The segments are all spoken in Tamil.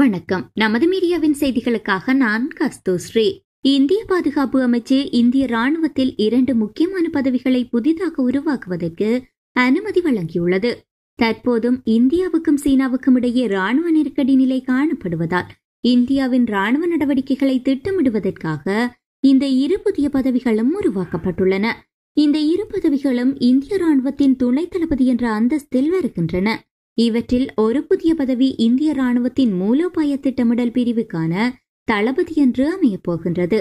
வணக்கம் நமது மீடியாவின் செய்திகளுக்காக நான் ஸ்ரீ இந்திய பாதுகாப்பு அமைச்சு இந்திய ராணுவத்தில் இரண்டு முக்கியமான பதவிகளை புதிதாக உருவாக்குவதற்கு அனுமதி வழங்கியுள்ளது தற்போதும் இந்தியாவுக்கும் சீனாவுக்கும் இடையே ராணுவ நெருக்கடி நிலை காணப்படுவதால் இந்தியாவின் ராணுவ நடவடிக்கைகளை திட்டமிடுவதற்காக இந்த இரு புதிய பதவிகளும் உருவாக்கப்பட்டுள்ளன இந்த இரு பதவிகளும் இந்திய ராணுவத்தின் துணை தளபதி என்ற அந்தஸ்தில் வருகின்றன இவற்றில் ஒரு புதிய பதவி இந்திய ராணுவத்தின் மூலோபாய திட்டமிடல் பிரிவுக்கான தளபதி என்று அமையப்போகின்றது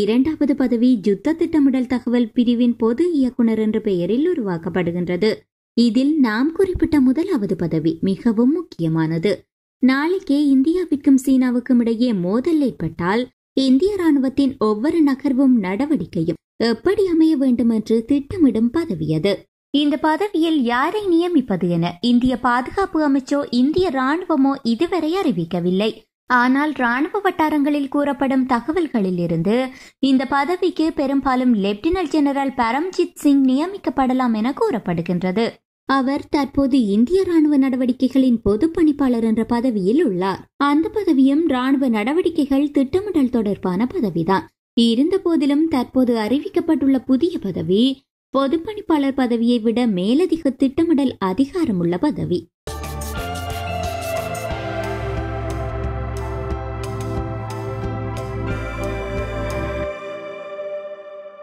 இரண்டாவது பதவி யுத்த திட்டமிடல் தகவல் பிரிவின் பொது இயக்குனர் என்ற பெயரில் உருவாக்கப்படுகின்றது இதில் நாம் குறிப்பிட்ட முதலாவது பதவி மிகவும் முக்கியமானது நாளைக்கே இந்தியாவிற்கும் சீனாவுக்கும் இடையே மோதல் ஏற்பட்டால் இந்திய ராணுவத்தின் ஒவ்வொரு நகர்வும் நடவடிக்கையும் எப்படி அமைய வேண்டும் என்று திட்டமிடும் பதவியது இந்த பதவியில் யாரை நியமிப்பது என இந்திய பாதுகாப்பு அமைச்சோ இந்திய ராணுவமோ இதுவரை அறிவிக்கவில்லை ஆனால் ராணுவ வட்டாரங்களில் கூறப்படும் தகவல்களிலிருந்து இந்த பதவிக்கு பெரும்பாலும் லெப்டினன்ட் ஜெனரல் பரம்ஜித் சிங் நியமிக்கப்படலாம் என கூறப்படுகின்றது அவர் தற்போது இந்திய ராணுவ நடவடிக்கைகளின் பொது பணிப்பாளர் என்ற பதவியில் உள்ளார் அந்த பதவியும் ராணுவ நடவடிக்கைகள் திட்டமிடல் தொடர்பான பதவிதான் இருந்த போதிலும் தற்போது அறிவிக்கப்பட்டுள்ள புதிய பதவி பொதுப்பணிப்பாளர் பதவியை விட மேலதிக திட்டமிடல் அதிகாரமுள்ள பதவி